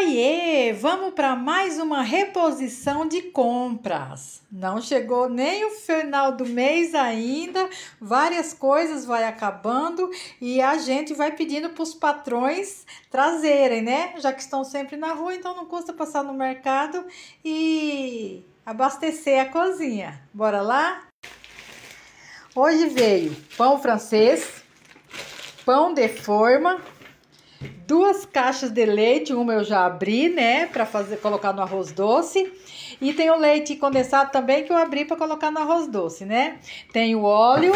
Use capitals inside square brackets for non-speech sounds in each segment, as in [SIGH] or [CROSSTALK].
Oiê, vamos para mais uma reposição de compras. Não chegou nem o final do mês ainda, várias coisas vai acabando e a gente vai pedindo para os patrões trazerem, né? Já que estão sempre na rua, então não custa passar no mercado e abastecer a cozinha. Bora lá? Hoje veio pão francês, pão de forma, duas caixas de leite, uma eu já abri, né, para fazer colocar no arroz doce. E tem o leite condensado também que eu abri para colocar no arroz doce, né? Tem o óleo,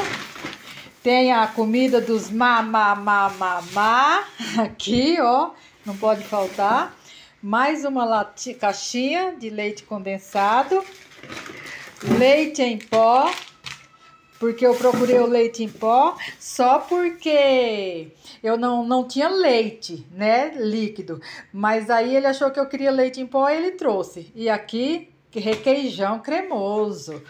tem a comida dos mamamamamá [LAUGHS] aqui, ó, não pode faltar. Mais uma latinha, caixinha de leite condensado, leite em pó, porque eu procurei o leite em pó só porque eu não, não tinha leite, né, líquido. Mas aí ele achou que eu queria leite em pó e ele trouxe. E aqui requeijão cremoso.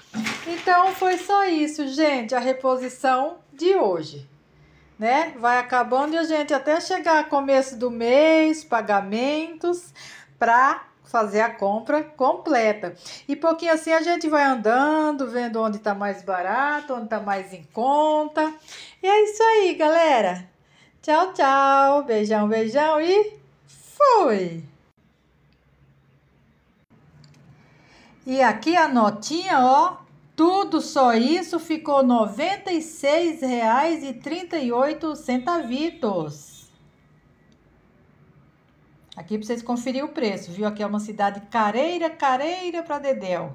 Então foi só isso, gente, a reposição de hoje. Né? Vai acabando e a gente até chegar começo do mês, pagamentos para fazer a compra completa. E pouquinho assim a gente vai andando, vendo onde está mais barato, onde está mais em conta. E é isso aí, galera. Tchau, tchau. Beijão, beijão e fui! E aqui a notinha, ó, tudo só isso ficou R$ 96,38. Aqui para vocês conferir o preço, viu? Aqui é uma cidade careira, careira para Dedéu.